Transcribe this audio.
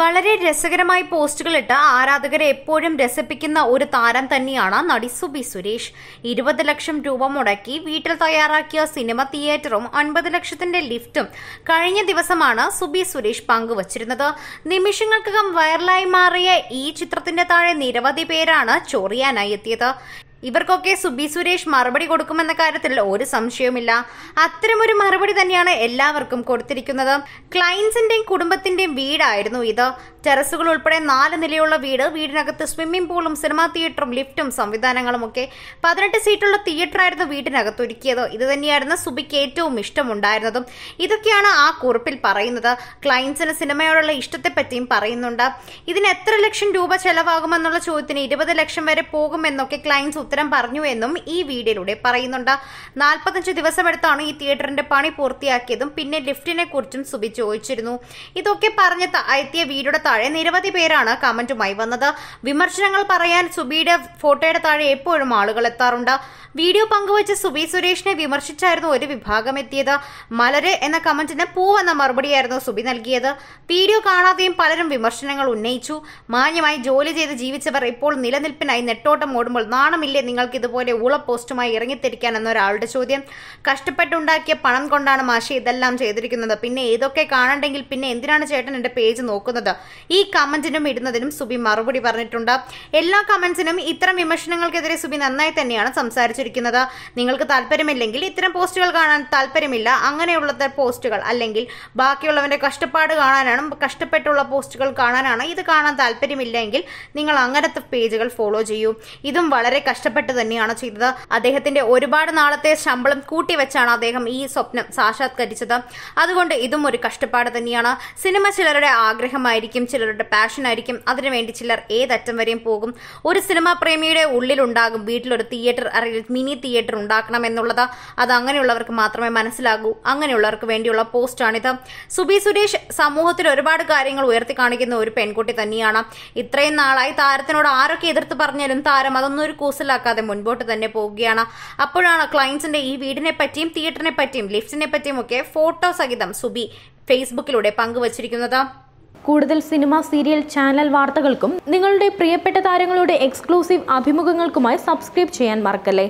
വളരെ രസകരമായി പോസ്റ്റുകൾ ഇട്ട് ആരാധകരെ എപ്പോഴും രസിപ്പിക്കുന്ന ഒരു താരം തന്നെയാണ് നടി സുബി സുരേഷ് ഇരുപത് ലക്ഷം രൂപ മുടക്കി വീട്ടിൽ തയ്യാറാക്കിയ സിനിമ തിയേറ്ററും അൻപത് ലക്ഷത്തിന്റെ ലിഫ്റ്റും കഴിഞ്ഞ ദിവസമാണ് സുബി സുരേഷ് പങ്കുവച്ചിരുന്നത് നിമിഷങ്ങൾക്കകം വൈറലായി മാറിയ ഈ ചിത്രത്തിന്റെ താഴെ നിരവധി പേരാണ് ചോറിയാനായി എത്തിയത് ഇവർക്കൊക്കെ സുബി സുരേഷ് മറുപടി കൊടുക്കുമെന്ന കാര്യത്തിൽ ഒരു സംശയവുമില്ല അത്തരമൊരു മറുപടി തന്നെയാണ് എല്ലാവർക്കും കൊടുത്തിരിക്കുന്നത് ക്ലയൻസിന്റെയും കുടുംബത്തിന്റെയും വീടായിരുന്നു ഇത് ടെറസുകൾ ഉൾപ്പെടെ നാല് നിലയുള്ള വീട് വീടിനകത്ത് സ്വിമ്മിംഗ് പൂളും സിനിമാ തിയേറ്ററും ലിഫ്റ്റും സംവിധാനങ്ങളും ഒക്കെ പതിനെട്ട് സീറ്റുള്ള തിയേറ്റർ ആയിരുന്നു വീടിനകത്ത് ഒരുക്കിയത് ഇത് തന്നെയായിരുന്നു സുബിക്ക് ഏറ്റവും ഇഷ്ടമുണ്ടായിരുന്നതും ഇതൊക്കെയാണ് ആ കുറിപ്പിൽ പറയുന്നത് ക്ലയൻസിന് സിനിമയോടുള്ള ഇഷ്ടത്തെ പറ്റിയും പറയുന്നുണ്ട് ഇതിന് എത്ര ലക്ഷം രൂപ ചെലവാകുമെന്നുള്ള ചോദ്യത്തിന് ഇരുപത് ലക്ഷം വരെ പോകുമെന്നൊക്കെ ക്ലയൻസ് ഉത്തരം പറഞ്ഞു എന്നും ഈ വീഡിയോയിലൂടെ പറയുന്നുണ്ട് നാൽപ്പത്തഞ്ച് ദിവസമെടുത്താണ് ഈ തിയേറ്ററിന്റെ പണി പൂർത്തിയാക്കിയതും പിന്നെ ലിഫ്റ്റിനെ കുറിച്ചും സുബി ചോദിച്ചിരുന്നു ഇതൊക്കെ പറഞ്ഞ എത്തിയ വീഡിയോയുടെ താഴെ നിരവധി പേരാണ് കമന്റുമായി വന്നത് വിമർശനങ്ങൾ പറയാൻ സുബിയുടെ ഫോട്ടോയുടെ താഴെ എപ്പോഴും ആളുകൾ എത്താറുണ്ട് വീഡിയോ പങ്കുവച്ച് സുബി സുരേഷിനെ വിമർശിച്ചായിരുന്നു ഒരു വിഭാഗം എത്തിയത് മലര് എന്ന കമന്റിന് പൂവെന്ന മറുപടിയായിരുന്നു സുബി നൽകിയത് വീഡിയോ കാണാതെയും പലരും വിമർശനങ്ങൾ ഉന്നയിച്ചു മാന്യമായി ജോലി ചെയ്ത് ജീവിച്ചവർ ഇപ്പോൾ നിലനിൽപ്പിനായി നെട്ടോട്ടം ഓടുമ്പോൾ നാണമില്ലേ നിങ്ങൾക്ക് ഇതുപോലെ ഊള പോസ്റ്റുമായി ഇറങ്ങിത്തിരിക്കാൻ എന്നൊരാളുടെ ചോദ്യം കഷ്ടപ്പെട്ടുണ്ടാക്കിയ പണം കൊണ്ടാണ് മാഷി ഇതെല്ലാം ചെയ്തിരിക്കുന്നത് പിന്നെ ഇതൊക്കെ കാണണ്ടെങ്കിൽ പിന്നെ എന്തിനാണ് ചേട്ടൻ എന്റെ പേജ് നോക്കുന്നത് ഈ കമന്റിനും ഇടുന്നതിനും സുബി മറുപടി പറഞ്ഞിട്ടുണ്ട് എല്ലാ കമന്റ്സിനും ഇത്തരം വിമർശനങ്ങൾക്കെതിരെ സുബി നന്നായി തന്നെയാണ് സംസാരിച്ചിരിക്കുന്നത് നിങ്ങൾക്ക് താല്പര്യമില്ലെങ്കിൽ ഇത്തരം പോസ്റ്റുകൾ കാണാൻ താല്പര്യമില്ല അങ്ങനെയുള്ള പോസ്റ്റുകൾ അല്ലെങ്കിൽ ബാക്കിയുള്ളവന്റെ കഷ്ടപ്പാട് കാണാനാണ് കഷ്ടപ്പെട്ടുള്ള പോസ്റ്റുകൾ കാണാനാണ് ഇത് കാണാൻ താല്പര്യമില്ലെങ്കിൽ നിങ്ങൾ അങ്ങനത്തെ പേജുകൾ ഫോളോ ചെയ്യൂ ഇതും വളരെ കഷ്ട കഷ്ടപ്പെട്ട് തന്നെയാണ് ചെയ്തത് അദ്ദേഹത്തിന്റെ ഒരുപാട് നാളത്തെ ശമ്പളം കൂട്ടിവെച്ചാണ് അദ്ദേഹം ഈ സ്വപ്നം സാക്ഷാത്കരിച്ചത് അതുകൊണ്ട് ഇതും ഒരു കഷ്ടപ്പാട് തന്നെയാണ് സിനിമ ചിലരുടെ ആഗ്രഹമായിരിക്കും ചിലരുടെ പാഷൻ ആയിരിക്കും അതിനുവേണ്ടി ചിലർ ഏതറ്റം വരെയും പോകും ഒരു സിനിമാ പ്രേമിയുടെ ഉള്ളിലുണ്ടാകും വീട്ടിലൊരു തിയേറ്റർ അല്ലെങ്കിൽ മിനി തിയേറ്റർ ഉണ്ടാക്കണം എന്നുള്ളത് അത് അങ്ങനെയുള്ളവർക്ക് മാത്രമേ മനസ്സിലാകൂ അങ്ങനെയുള്ളവർക്ക് വേണ്ടിയുള്ള പോസ്റ്റാണിത് സുബി സുരേഷ് സമൂഹത്തിൽ ഒരുപാട് കാര്യങ്ങൾ ഉയർത്തി കാണിക്കുന്ന ഒരു പെൺകുട്ടി തന്നെയാണ് ഇത്രയും നാളായി താരത്തിനോട് ആരൊക്കെ എതിർത്ത് പറഞ്ഞാലും താരം അതൊന്നും ഒരു കൂസല മനസ്സിലാക്കാതെ മുൻപോട്ട് തന്നെ പോവുകയാണ് അപ്പോഴാണ് ക്ലയൻസിന്റെ ഈ വീടിനെ പറ്റിയും തിയേറ്ററിനെ പറ്റിയും ലിഫ്റ്റിനെ പറ്റിയും ഒക്കെ ഫോട്ടോ സഹിതം സുബി ഫേസ്ബുക്കിലൂടെ പങ്കുവച്ചിരിക്കുന്നത് കൂടുതൽ സിനിമ സീരിയൽ ചാനൽ വാർത്തകൾക്കും നിങ്ങളുടെ പ്രിയപ്പെട്ട താരങ്ങളുടെ എക്സ്ക്ലൂസീവ് അഭിമുഖങ്ങൾക്കുമായി സബ്സ്ക്രൈബ് ചെയ്യാൻ മറക്കല്ലേ